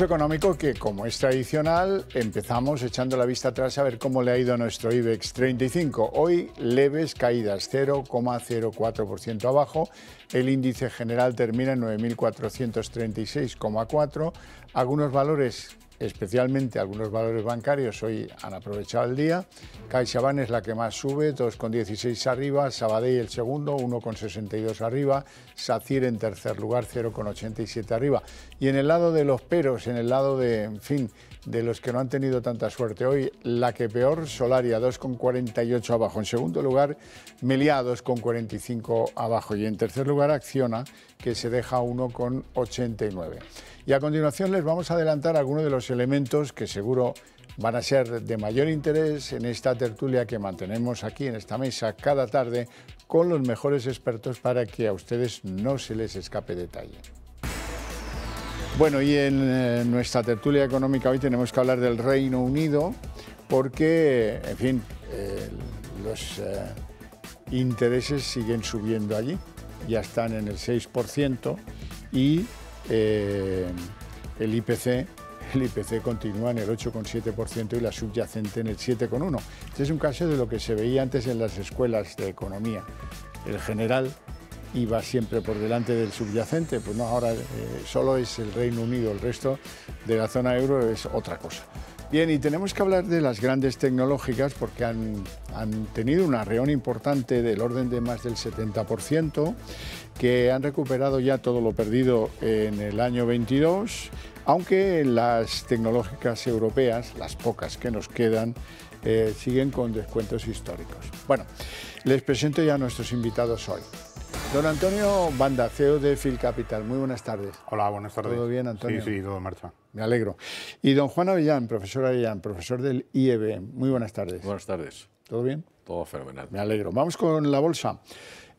económico que, como es tradicional, empezamos echando la vista atrás a ver cómo le ha ido a nuestro IBEX 35. Hoy leves caídas, 0,04% abajo. El índice general termina en 9.436,4. Algunos valores especialmente algunos valores bancarios hoy han aprovechado el día. CaixaBank es la que más sube, 2,16 arriba, Sabadell el segundo, 1,62 arriba, SACIR en tercer lugar, 0,87 arriba. Y en el lado de los peros, en el lado de, en fin, de los que no han tenido tanta suerte hoy. La que peor, Solaria 2,48 abajo. En segundo lugar, Meliá 2,45 abajo. Y en tercer lugar, Acciona, que se deja 1,89. Y a continuación les vamos a adelantar algunos de los elementos que seguro van a ser de mayor interés en esta tertulia que mantenemos aquí en esta mesa cada tarde con los mejores expertos para que a ustedes no se les escape detalle. Bueno, y en eh, nuestra tertulia económica hoy tenemos que hablar del Reino Unido porque, en fin, eh, los eh, intereses siguen subiendo allí, ya están en el 6% y el IPC el IPC continúa en el 8,7% y la subyacente en el 7,1%. Este es un caso de lo que se veía antes en las escuelas de economía. El general y va siempre por delante del subyacente. Pues no, ahora eh, solo es el Reino Unido, el resto de la zona euro es otra cosa. Bien, y tenemos que hablar de las grandes tecnológicas porque han, tenido una reunión importante del orden de más del 70%, que han recuperado ya todo lo perdido en el año 22, aunque las tecnológicas europeas, las pocas que nos quedan, eh, siguen con descuentos históricos. Bueno, les presento ya a nuestros invitados hoy. Don Antonio Banda, CEO de Phil Capital. Muy buenas tardes. Hola, buenas tardes. ¿Todo bien, Antonio? Sí, sí, todo en marcha. Me alegro. Y don Juan Avillán, profesor Avillán, profesor del IEB. Muy buenas tardes. Buenas tardes. ¿Todo bien? Todo fenomenal. Me alegro. Vamos con la bolsa.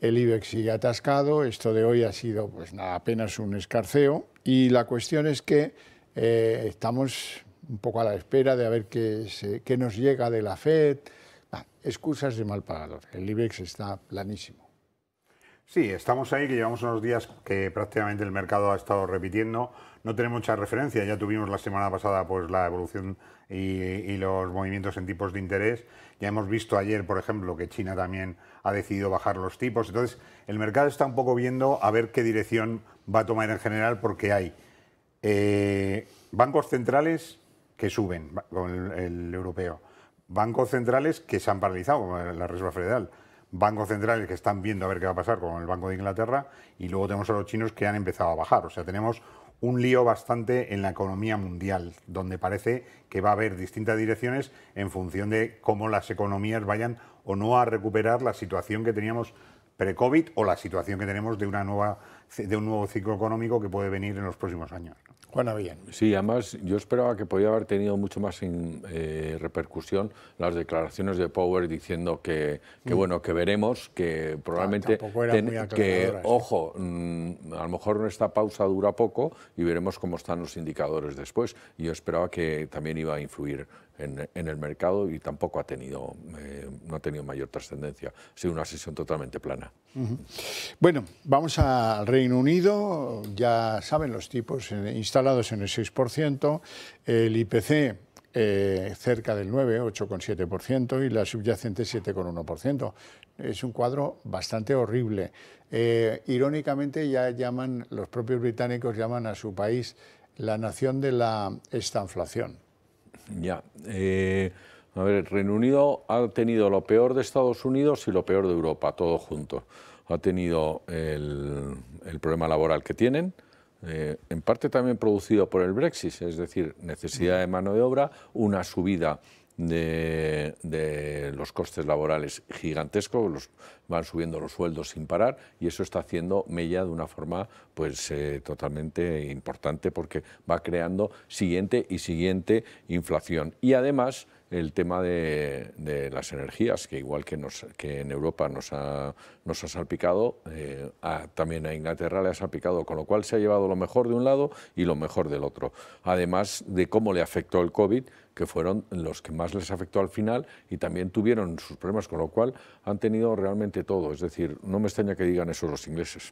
El IBEX sigue atascado. Esto de hoy ha sido pues, apenas un escarceo. Y la cuestión es que eh, estamos un poco a la espera de ver qué, nos llega de la FED. excusas de mal pagador. El IBEX está planísimo. Sí, estamos ahí, que llevamos unos días que prácticamente el mercado ha estado repitiendo. No tenemos mucha referencia, ya tuvimos la semana pasada pues, la evolución y, los movimientos en tipos de interés. Ya hemos visto ayer, por ejemplo, que China también ha decidido bajar los tipos. Entonces, el mercado está un poco viendo a ver qué dirección va a tomar en general, porque hay eh, bancos centrales que suben, con el, europeo, bancos centrales que se han paralizado, como la Reserva Federal bancos centrales que están viendo a ver qué va a pasar con el Banco de Inglaterra y luego tenemos a los chinos que han empezado a bajar. O sea, tenemos un lío bastante en la economía mundial, donde parece que va a haber distintas direcciones en función de cómo las economías vayan o no a recuperar la situación que teníamos pre-COVID o la situación que tenemos de, una nueva, de un nuevo ciclo económico que puede venir en los próximos años bien. Sí, además yo esperaba que podía haber tenido mucho más eh, repercusión las declaraciones de Power diciendo que, que mm. bueno, que veremos, que probablemente, ah, que ojo, mm, a lo mejor esta pausa dura poco y veremos cómo están los indicadores después. Y yo esperaba que también iba a influir en, el mercado y tampoco ha tenido, eh, no ha tenido mayor trascendencia. Ha sido una sesión totalmente plana. Bueno, vamos al Reino Unido. Ya saben los tipos eh, instalados en el 6%. El IPC eh, cerca del 9, 8,7%, y la subyacente 7,1%. Es un cuadro bastante horrible. irónicamente ya llaman, los propios británicos llaman a su país la nación de la estanflación. Ya. Eh, a ver, el Reino Unido ha tenido lo peor de Estados Unidos y lo peor de Europa, todo junto. Ha tenido el, problema laboral que tienen, eh, en parte también producido por el Brexit, es decir, necesidad de mano de obra, una subida de, de, los costes laborales gigantescos, van subiendo los sueldos sin parar y eso está haciendo mella de una forma pues eh, totalmente importante porque va creando siguiente y siguiente inflación. Y además el tema de, las energías, que igual que, que en Europa nos ha, nos ha salpicado, eh, también a Inglaterra le ha salpicado, con lo cual se ha llevado lo mejor de un lado y lo mejor del otro. Además de cómo le afectó el COVID, que fueron los que más les afectó al final y también tuvieron sus problemas, con lo cual han tenido realmente todo. Es decir, no me extraña que digan eso los ingleses.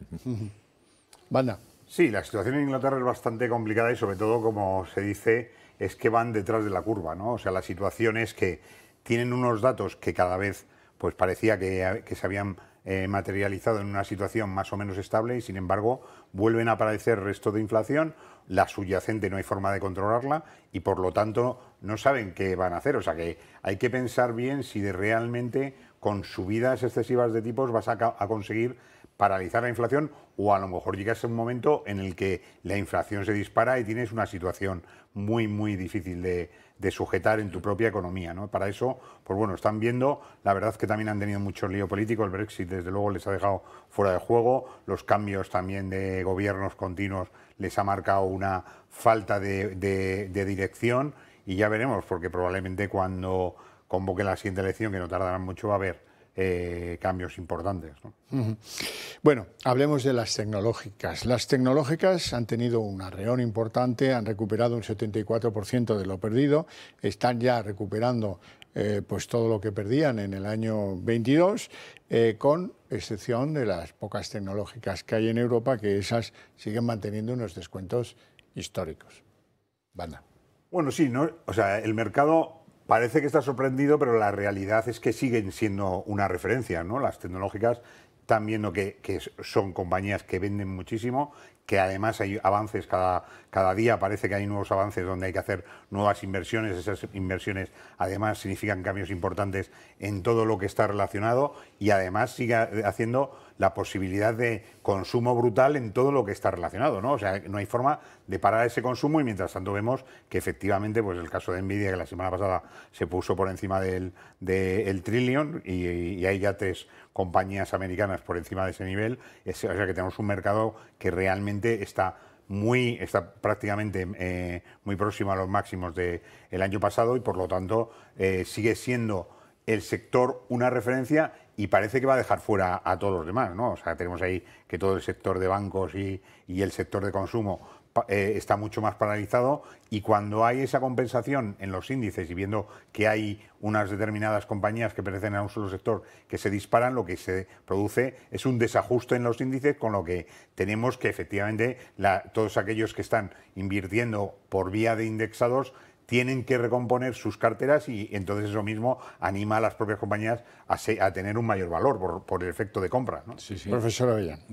Banda. Sí, la situación en Inglaterra es bastante complicada y sobre todo, como se dice, es que van detrás de la curva, ¿no? O sea, la situación es que tienen unos datos que cada vez pues parecía que, se habían eh, materializado en una situación más o menos estable y sin embargo vuelven a aparecer restos de inflación, la subyacente no hay forma de controlarla y por lo tanto no saben qué van a hacer. O sea que hay que pensar bien si de realmente con subidas excesivas de tipos vas a, conseguir paralizar la inflación o a lo mejor llegas a un momento en el que la inflación se dispara y tienes una situación muy, muy difícil de, sujetar en tu propia economía. ¿no? Para eso, pues bueno, están viendo, la verdad es que también han tenido mucho lío político, el Brexit desde luego les ha dejado fuera de juego, los cambios también de gobiernos continuos les ha marcado una falta de dirección y ya veremos, porque probablemente cuando convoque la siguiente elección, que no tardará mucho, va a haber eh, cambios importantes. Bueno, hablemos de las tecnológicas. Las tecnológicas han tenido un arreón importante, han recuperado un 74% de lo perdido, están ya recuperando eh, pues todo lo que perdían en el año 22, eh, con excepción de las pocas tecnológicas que hay en Europa, que esas siguen manteniendo unos descuentos históricos. Banda. Bueno, sí, ¿no? o sea, el mercado Parece que está sorprendido, pero la realidad es que siguen siendo una referencia, ¿no? Las tecnológicas están viendo que, son compañías que venden muchísimo, que además hay avances cada, cada día, parece que hay nuevos avances donde hay que hacer nuevas inversiones, esas inversiones además significan cambios importantes en todo lo que está relacionado y además sigue haciendo la posibilidad de consumo brutal en todo lo que está relacionado, ¿no? O sea, no hay forma de parar ese consumo y mientras tanto vemos que efectivamente, pues el caso de Nvidia, que la semana pasada se puso por encima del, del trillón y, hay ya tres compañías americanas por encima de ese nivel, o sea que tenemos un mercado que realmente está muy, está prácticamente eh, muy próximo a los máximos del año pasado y por lo tanto eh, sigue siendo el sector una referencia y parece que va a dejar fuera a todos los demás, ¿no? O sea, tenemos ahí que todo el sector de bancos y, el sector de consumo eh, está mucho más paralizado y cuando hay esa compensación en los índices y viendo que hay unas determinadas compañías que pertenecen a un solo sector que se disparan, lo que se produce es un desajuste en los índices con lo que tenemos que efectivamente todos aquellos que están invirtiendo por vía de indexados tienen que recomponer sus carteras y entonces eso mismo anima a las propias compañías a, tener un mayor valor por, el efecto de compra. ¿no? Sí, sí.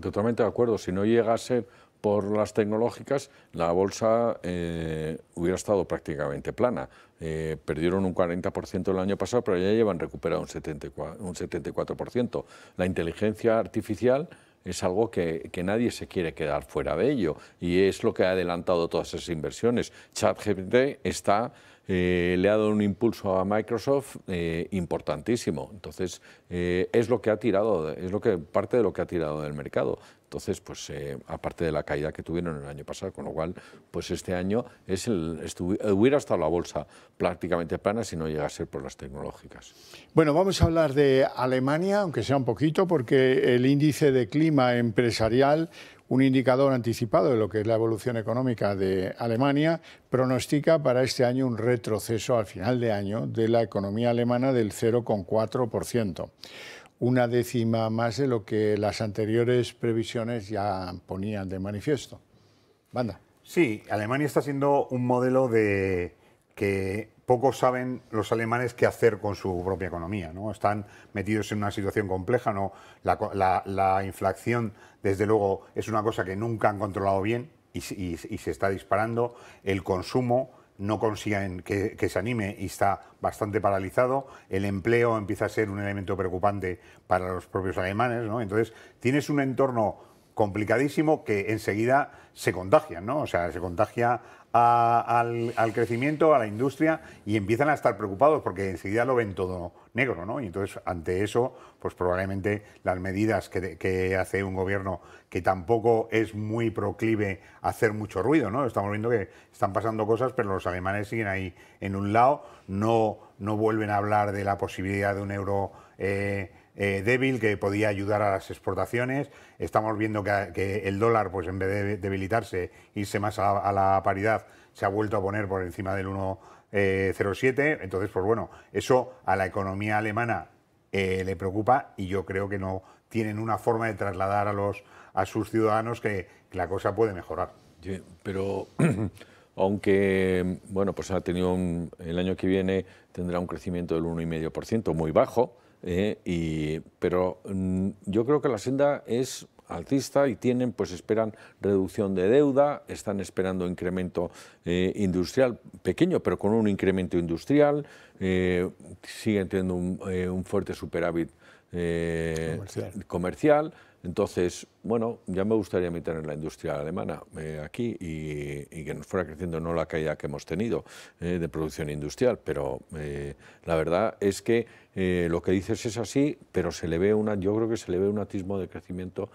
Totalmente de acuerdo. Si no llegase por las tecnológicas, la bolsa eh, hubiera estado prácticamente plana. Eh, perdieron un 40% el año pasado, pero ya llevan recuperado un 74%. Un 74%. La inteligencia artificial es algo que, nadie se quiere quedar fuera de ello y es lo que ha adelantado todas esas inversiones. ChatGPT está eh, le ha dado un impulso a Microsoft eh, importantísimo. Entonces, eh, es lo que ha tirado, es lo que, parte de lo que ha tirado del mercado. Entonces, pues eh, aparte de la caída que tuvieron el año pasado, con lo cual, pues este año es el, hubiera estado la bolsa prácticamente plana si no llega a ser por las tecnológicas. Bueno, vamos a hablar de Alemania, aunque sea un poquito, porque el índice de clima empresarial un indicador anticipado de lo que es la evolución económica de Alemania, pronostica para este año un retroceso al final de año de la economía alemana del 0,4% una décima más de lo que las anteriores previsiones ya ponían de manifiesto. Banda. Sí, Alemania está siendo un modelo de que pocos saben los alemanes qué hacer con su propia economía. ¿no? Están metidos en una situación compleja. ¿no? La, inflación, desde luego, es una cosa que nunca han controlado bien y se está disparando. El consumo, no consiguen que, se anime y está bastante paralizado. El empleo empieza a ser un elemento preocupante para los propios alemanes, ¿no? Entonces, tienes un entorno complicadísimo que enseguida se contagia, ¿no? O sea, se contagia al, crecimiento, a la industria, y empiezan a estar preocupados porque enseguida lo ven todo negro, ¿no? Y entonces, ante eso, pues probablemente las medidas que, hace un gobierno que tampoco es muy proclive a hacer mucho ruido, ¿no? Estamos viendo que están pasando cosas, pero los alemanes siguen ahí en un lado, no, no vuelven a hablar de la posibilidad de un euro... Eh, eh, débil que podía ayudar a las exportaciones. Estamos viendo que, el dólar, pues en vez de debilitarse, irse más a, la paridad, se ha vuelto a poner por encima del 1,07. Eh, Entonces, pues bueno, eso a la economía alemana eh, le preocupa y yo creo que no tienen una forma de trasladar a, los, a sus ciudadanos que, la cosa puede mejorar. pero aunque bueno, pues ha tenido un, el año que viene tendrá un crecimiento del 1,5%, muy bajo, ¿eh? y, pero mm, yo creo que la senda es altista y tienen, pues esperan reducción de deuda, están esperando incremento eh, industrial pequeño, pero con un incremento industrial, eh, siguen teniendo un, fuerte superávit comercial entonces, bueno, ya me gustaría meter en la industria alemana eh, aquí y, que nos fuera creciendo no la caída que hemos tenido eh, de producción industrial, pero eh, la verdad es que lo que dices es así, pero se le ve una, yo creo que se le ve un atismo de crecimiento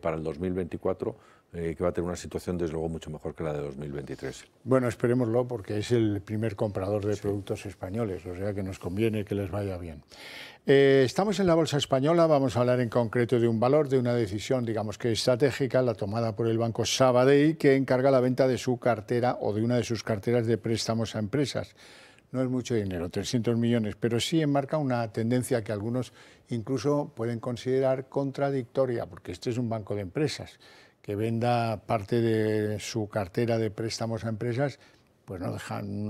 para el 2024 eh, que va a tener una situación desde luego mucho mejor que la de 2023. Bueno, esperémoslo porque es el primer comprador de productos españoles, o sea que nos conviene que les vaya bien. Eh, estamos en la Bolsa Española, vamos a hablar en concreto de un valor, de una decisión, digamos que estratégica, la tomada por el Banco Sabadell, que encarga la venta de su cartera o de una de sus carteras de préstamos a empresas no es mucho dinero, 300 millones, pero sí enmarca una tendencia que algunos incluso pueden considerar contradictoria, porque este es un banco de empresas que venda parte de su cartera de préstamos a empresas, pues no,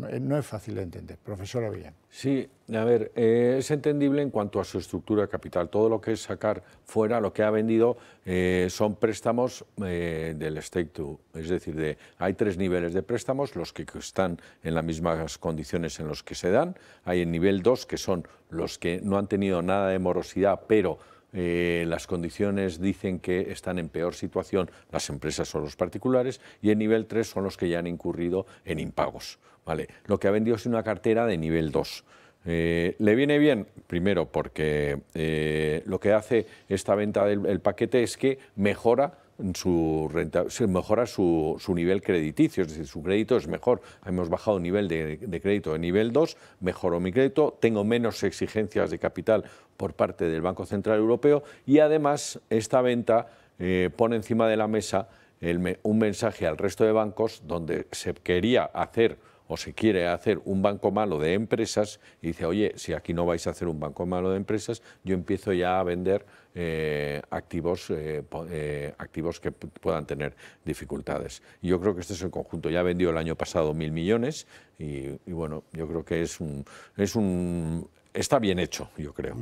eh, no es fácil de entender. Profesora Avillán. Sí, a ver, eh, es entendible en cuanto a su estructura de capital. Todo lo que es sacar fuera, lo que ha vendido, eh, son préstamos del stake to. Es decir, de, hay tres niveles de préstamos, los que están en las mismas condiciones en los que se dan. Hay el nivel 2, que son los que no han tenido nada de morosidad, pero eh, las condiciones dicen que están en peor situación las empresas o los particulares y en nivel 3 son los que ya han incurrido en impagos. ¿vale? Lo que ha vendido es una cartera de nivel 2. Eh, le viene bien, primero, porque eh, lo que hace esta venta del paquete es que mejora su renta, mejora su, nivel crediticio, es decir, su crédito es mejor. Hemos bajado nivel de, crédito de nivel 2, mejoro mi crédito, tengo menos exigencias de capital por parte del Banco Central Europeo y además esta venta eh, pone encima de la mesa un mensaje al resto de bancos donde se quería hacer o se quiere hacer un banco malo de empresas y dice, oye, si aquí no vais a hacer un banco malo de empresas, yo empiezo ya a vender eh, activos, eh, eh, activos que puedan tener dificultades. Yo creo que este es el conjunto. Ya vendió el año pasado mil millones y, bueno, yo creo que es un, es un, está bien hecho, yo creo.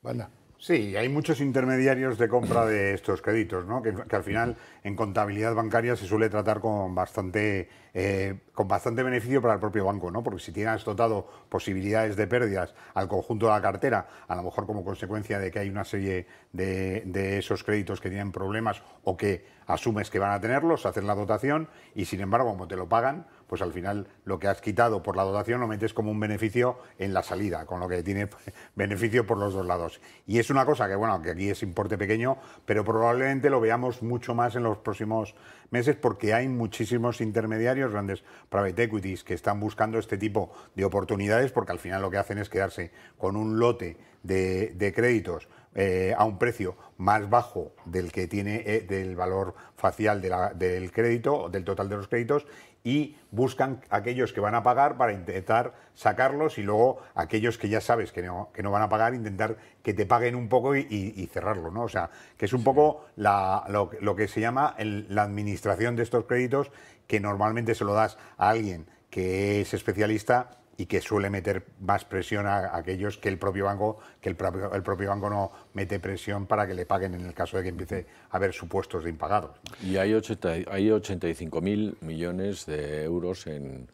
Vale. Sí, hay muchos intermediarios de compra de estos créditos, ¿no? que, al final en contabilidad bancaria se suele tratar con bastante, eh, con bastante beneficio para el propio banco, ¿no? porque si tienes dotado posibilidades de pérdidas al conjunto de la cartera, a lo mejor como consecuencia de que hay una serie de, de esos créditos que tienen problemas o que asumes que van a tenerlos, hacen la dotación y sin embargo como te lo pagan, pues al final lo que has quitado por la dotación lo metes como un beneficio en la salida, con lo que tiene beneficio por los dos lados. Y es una cosa que, bueno, que aquí es importe pequeño, pero probablemente lo veamos mucho más en los próximos meses porque hay muchísimos intermediarios, grandes private equities, que están buscando este tipo de oportunidades porque al final lo que hacen es quedarse con un lote de, de créditos eh, a un precio más bajo del que tiene eh, del valor facial del crédito, del total de los créditos, y buscan aquellos que van a pagar para intentar sacarlos y luego aquellos que ya sabes que no, que no van a pagar, intentar que te paguen un poco y, cerrarlo, ¿no? O sea, que es un poco lo, que se llama la administración de estos créditos, que normalmente se lo das a alguien que es especialista y que suele meter más presión a aquellos que el propio banco, que el propio, banco no mete presión para que le paguen en el caso de que empiece a haber supuestos de impagados. Y hay, hay 85.000 millones de euros en,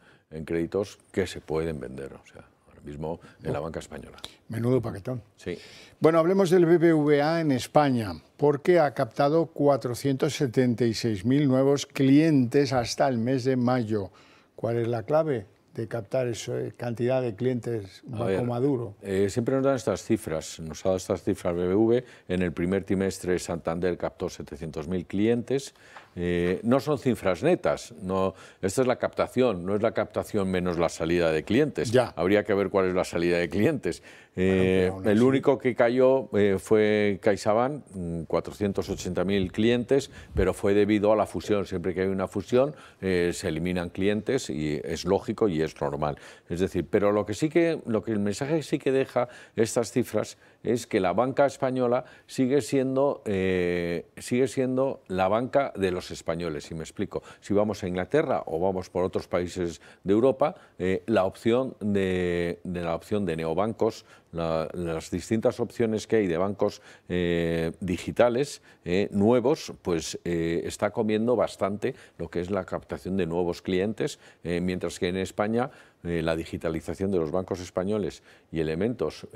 créditos que se pueden vender, o sea, ahora mismo en la banca española. Menudo paquetón. Sí. Bueno, hablemos del BBVA en España, porque ha captado 476.000 nuevos clientes hasta el mes de mayo. ¿Cuál es la clave? de captar esa eh, cantidad de clientes un maduro? Eh, siempre nos dan estas cifras, nos ha dado estas cifras BBV, en el primer trimestre Santander captó 700.000 clientes, eh, no son cifras netas, no, esta es la captación, no es la captación menos la salida de clientes. Ya. Habría que ver cuál es la salida de clientes. Eh, el único que cayó eh, fue CaixaBank, 480.000 mm, clientes, pero fue debido a la fusión. Siempre que hay una fusión se eliminan clientes y es lógico y es normal. Es decir, pero lo que sí que, lo que el mensaje sí que deja estas cifras es que la banca española sigue siendo, eh, sigue siendo la banca de los españoles, y me explico. Si vamos a Inglaterra o vamos por otros países de Europa, eh, la, opción de, la opción de neobancos las distintas opciones que hay de bancos eh, digitales eh, nuevos, pues eh, está comiendo bastante lo que es la captación de nuevos clientes, mientras que en España la digitalización de los bancos españoles y elementos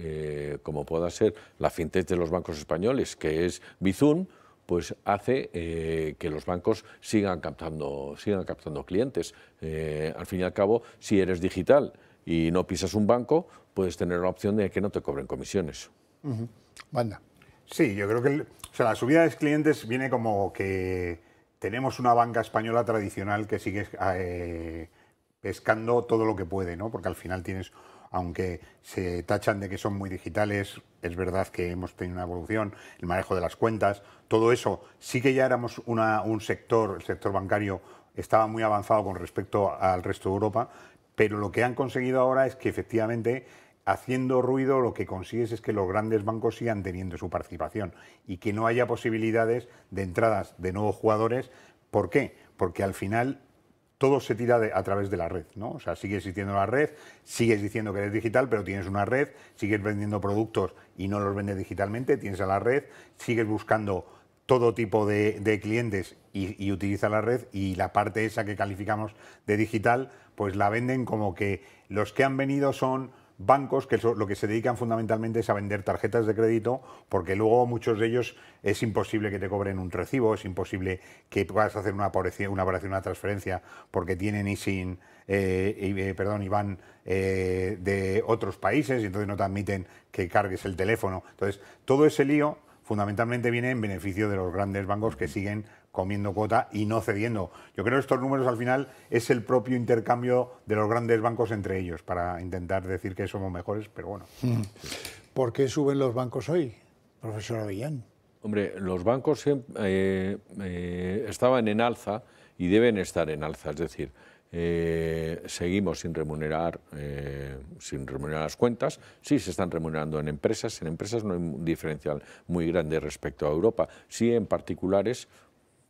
como pueda ser la fintech de los bancos españoles, que es Bizum, pues hace que los bancos sigan captando, sigan captando clientes. al fin y al cabo, si eres digital, y no pisas un banco, puedes tener la opción de que no te cobren comisiones. Sí, yo creo que sea, la subida de clientes viene como que tenemos una banca española tradicional que sigue eh, pescando todo lo que puede, ¿no? Porque al final tienes, aunque se tachan de que son muy digitales, es verdad que hemos tenido una evolución, el manejo de las cuentas, todo eso, sí que ya éramos una, un sector, el sector bancario estaba muy avanzado con respecto al resto de Europa, pero lo que han conseguido ahora es que efectivamente haciendo ruido lo que consigues es que los grandes bancos sigan teniendo su participación y que no haya posibilidades de entradas de nuevos jugadores. ¿Por qué? Porque al final todo se tira a través de la red, ¿no? O sea, sigue existiendo la red, sigues diciendo que eres digital, pero tienes una red, sigues vendiendo productos y no los vendes digitalmente, tienes a la red, sigues buscando todo tipo de, clientes y, utiliza la red y la parte esa que calificamos de digital, pues la venden como que los que han venido son bancos que lo que se dedican fundamentalmente es a vender tarjetas de crédito porque luego muchos de ellos es imposible que te cobren un recibo, es imposible que puedas hacer una operación, una, transferencia porque tienen y eh, eh, perdón, y eh, de otros países y entonces no te admiten que cargues el teléfono. Entonces, todo ese lío fundamentalmente viene en beneficio de los grandes bancos que siguen comiendo cuota y no cediendo. Yo creo que estos números al final es el propio intercambio de los grandes bancos entre ellos para intentar decir que somos mejores, pero bueno. Mm. ¿Por qué suben los bancos hoy, profesor Avillán? Hombre, los bancos eh, eh, estaban en alza y deben estar en alza, es decir, eh, seguimos sin remunerar, eh, sin remunerar las cuentas. Sí se están remunerando en empresas. En empresas no hay un diferencial muy grande respecto a Europa. Sí en particulares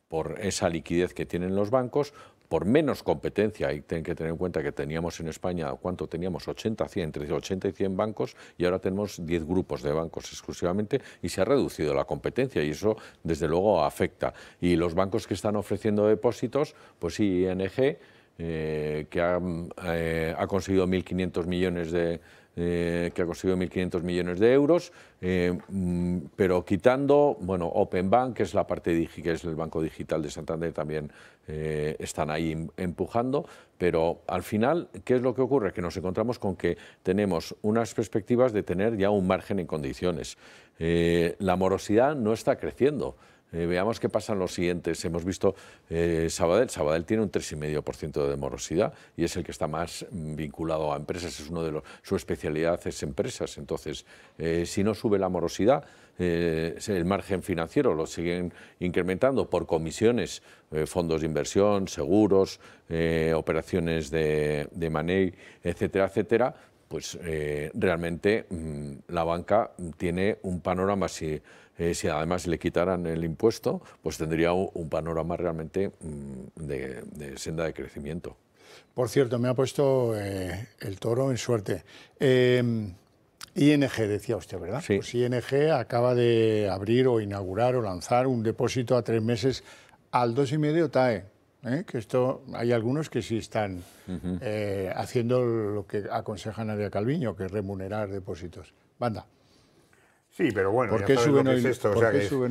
por esa liquidez que tienen los bancos, por menos competencia, y tienen que tener en cuenta que teníamos en España, ¿cuánto teníamos? 80, 100, entre 80 y 100 bancos, y ahora tenemos 10 grupos de bancos exclusivamente, y se ha reducido la competencia, y eso desde luego afecta. Y los bancos que están ofreciendo depósitos, pues sí, ING, eh, eh, eh, que ha, conseguido 1.500 millones de que ha conseguido 1.500 millones de euros, mm, pero quitando, bueno, Open Bank, que es la parte digi, que es el banco digital de Santander, también están ahí em, empujando, pero al final, ¿qué es lo que ocurre? Que nos encontramos con que tenemos unas perspectivas de tener ya un margen en condiciones. la morosidad no está creciendo. Eh, veamos qué pasa en los siguientes. Hemos visto eh, Sabadell. Sabadell tiene un 3,5% de morosidad y es el que está más mm, vinculado a empresas. Es uno de los, su especialidad es empresas. Entonces, eh, si no sube la morosidad, eh, el margen financiero lo siguen incrementando por comisiones, fondos de inversión, seguros, operaciones de, de money, etcétera, etcétera. Pues realmente mm, la banca tiene un panorama así. Si, eh, si además le quitaran el impuesto, pues tendría un, panorama realmente mm, de, senda de crecimiento. Por cierto, me ha puesto eh, el toro en suerte. Eh, ING, decía usted, ¿verdad? Pues ING acaba de abrir o inaugurar o lanzar un depósito a tres meses al medio TAE. Que esto, hay algunos que sí están haciendo lo que aconseja Nadia Calviño, que es remunerar depósitos. Banda. Sí, pero bueno, ¿por qué, suben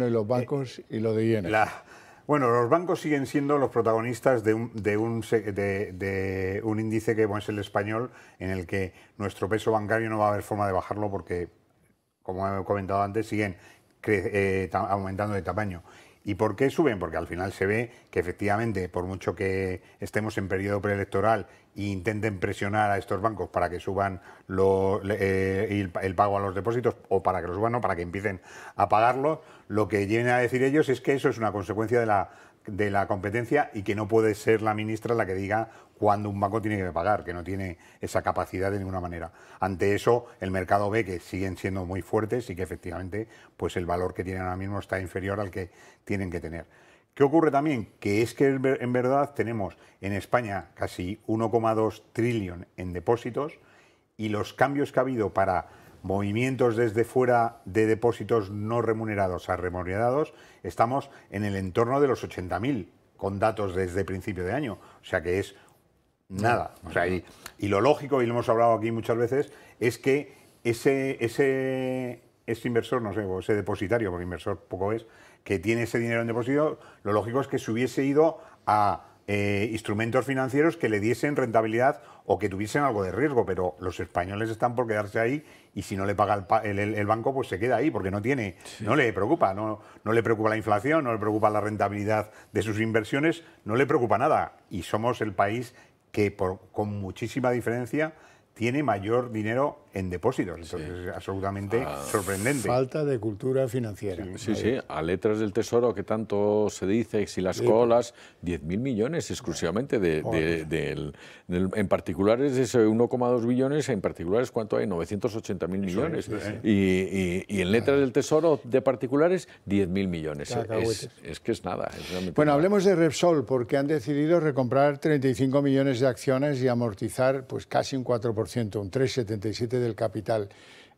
hoy, los bancos y lo de INE? bueno, los bancos siguen siendo los protagonistas de un, de, un, índice que es el español, en el que nuestro peso bancario no va a haber forma de bajarlo porque, como he comentado antes, siguen eh, aumentando de tamaño. ¿Y por qué suben? Porque al final se ve que efectivamente, por mucho que estemos en periodo preelectoral e intenten presionar a estos bancos para que suban eh, el, pago a los depósitos o para que los suban, no, para que empiecen a pagarlo, lo que vienen a decir ellos es que eso es una consecuencia de la de la competencia y que no puede ser la ministra la que diga cuándo un banco tiene que pagar, que no tiene esa capacidad de ninguna manera. Ante eso, el mercado ve que siguen siendo muy fuertes y que efectivamente pues el valor que tienen ahora mismo está inferior al que tienen que tener. ¿Qué ocurre también? Que es que en verdad tenemos en España casi 1,2 trillón en depósitos y los cambios que ha habido para movimientos desde fuera de depósitos no remunerados a remunerados, estamos en el entorno de los 80.000 con datos desde principio de año. O sea que es nada. y, lo lógico, y lo hemos hablado aquí muchas veces, es que ese, ese, ese inversor, no sé, o ese depositario, porque inversor poco es, que tiene ese dinero en depósito, lo lógico es que se hubiese ido a eh, instrumentos financieros que le diesen rentabilidad o que tuviesen algo de riesgo, pero los españoles están por quedarse ahí y si no le paga el, banco, pues se queda ahí, porque no tiene, no le preocupa, no, no le preocupa la inflación, no le preocupa la rentabilidad de sus inversiones, no le preocupa nada. Y somos el país que con muchísima diferencia tiene mayor dinero en depósitos. Entonces es absolutamente ah. sorprendente. Falta de cultura financiera. Sí, sí, a letras del Tesoro que tanto se dice, si las colas, 10.000 millones exclusivamente de, en particulares es ese 1,2 billones, en particulares cuánto hay, 980.000 millones. ¿eh? Y, y, en letras del Tesoro de particulares, 10.000 millones. Es, que es nada. bueno, hablemos de Repsol, porque han decidido recomprar 35 millones de acciones y amortizar pues casi un 4% un 3,77% del capital.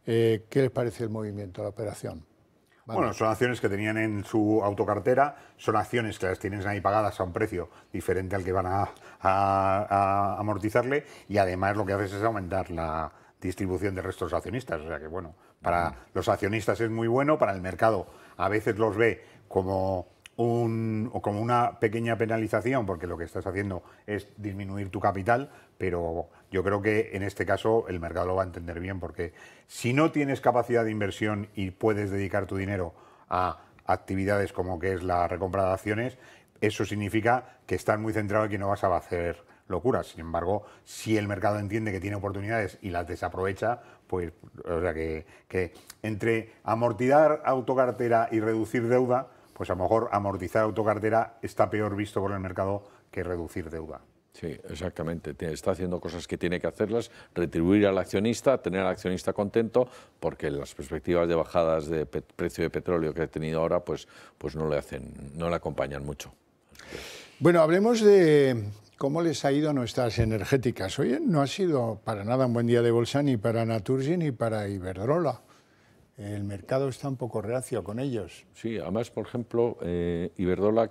Eh, ¿Qué les parece el movimiento, la operación? Bueno, son acciones que tenían en su autocartera, son acciones que las tienen ahí pagadas a un precio diferente al que van a, a amortizarle y además lo que haces es aumentar la distribución de restos accionistas. O sea que, bueno, para los accionistas es muy bueno, para el mercado a veces los ve como un, o como una pequeña penalización, porque lo que estás haciendo es disminuir tu capital, pero yo creo que en este caso el mercado lo va a entender bien, porque si no tienes capacidad de inversión y puedes dedicar tu dinero a actividades como que es la recompra de acciones, eso significa que estás muy centrado y que no vas a hacer locuras. Sin embargo, si el mercado entiende que tiene oportunidades y las desaprovecha, pues, o sea, que, que entre amortizar autocartera y reducir deuda, pues a lo mejor amortizar autocartera está peor visto por el mercado que reducir deuda. Sí, exactamente. Está haciendo cosas que tiene que hacerlas, retribuir al accionista, tener al accionista contento, porque las perspectivas de bajadas de precio de petróleo que ha tenido ahora, pues, pues no le hacen, no le acompañan mucho. Bueno, hablemos de cómo les ha ido a nuestras energéticas. Hoy no ha sido para nada un buen día de bolsa ni para Naturgy ni para Iberdrola el mercado está un poco reacio con ellos. Sí, además, por ejemplo, eh,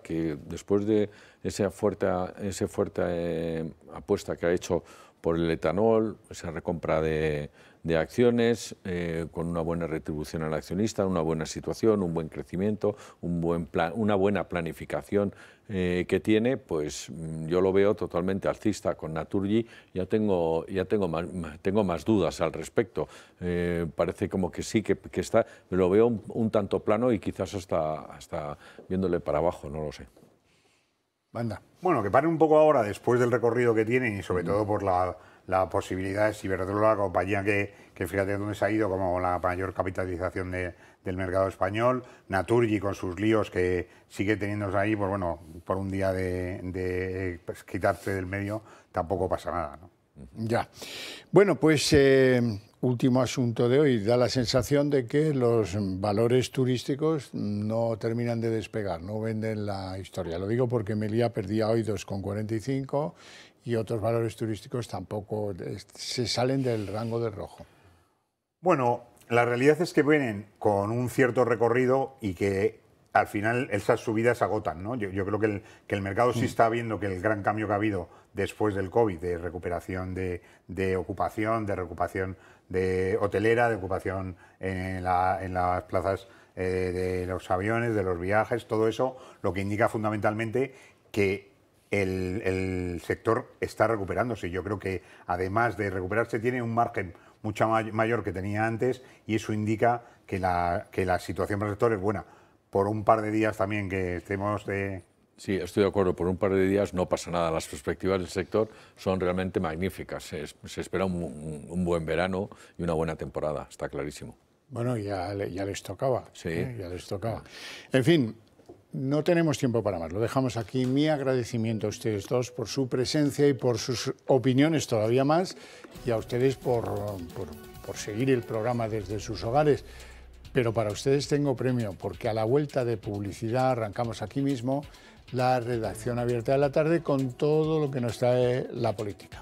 que después de esa fuerte, esa fuerte eh, apuesta que ha hecho por el etanol, esa recompra de, acciones, eh, con una buena retribución al accionista, una buena situación, un buen crecimiento, un buen una buena planificación eh, que tiene, pues mm, yo lo veo totalmente alcista con Naturgy, ya tengo, ya tengo, más, tengo más dudas al respecto. parece como que sí, que, está, me lo veo un, un, tanto plano y quizás hasta, hasta viéndole para abajo, no lo sé. Bueno, que paren un poco ahora después del recorrido que tienen y sobre todo por la, posibilidad de Ciberdrola, la compañía que, fíjate dónde se ha ido como la mayor capitalización del mercado español, Naturgi con sus líos que sigue teniéndose ahí, pues bueno, por un día de, de pues, quitarse del medio tampoco pasa nada. Ya. Bueno, pues eh, último asunto de hoy. Da la sensación de que los valores turísticos no terminan de despegar, no venden la historia. Lo digo porque Melilla perdía hoy 2,45 y otros valores turísticos tampoco se salen del rango de rojo. Bueno, la realidad es que vienen con un cierto recorrido y que al final esas subidas agotan. ¿no? Yo, creo que el, mercado sí mm. está viendo que el gran cambio que ha habido después del COVID, de recuperación de, de ocupación, de recuperación de hotelera, de ocupación en, las plazas eh, de los aviones, de los viajes, todo eso, lo que indica fundamentalmente que el, sector está recuperándose. Yo creo que además de recuperarse tiene un margen mucho mayor que tenía antes y eso indica que la, que la situación para el sector es buena. Por un par de días también que estemos de eh, Sí, estoy de acuerdo. Por un par de días no pasa nada. Las perspectivas del sector son realmente magníficas. Se, espera un, buen verano y una buena temporada, está clarísimo. Bueno, ya, ya les tocaba. Sí. ¿eh? Ya les tocaba. En fin, no tenemos tiempo para más. Lo dejamos aquí. Mi agradecimiento a ustedes dos por su presencia y por sus opiniones todavía más y a ustedes por, por, por seguir el programa desde sus hogares. Pero para ustedes tengo premio porque a la vuelta de publicidad arrancamos aquí mismo la redacción abierta de la tarde con todo lo que nos trae la política.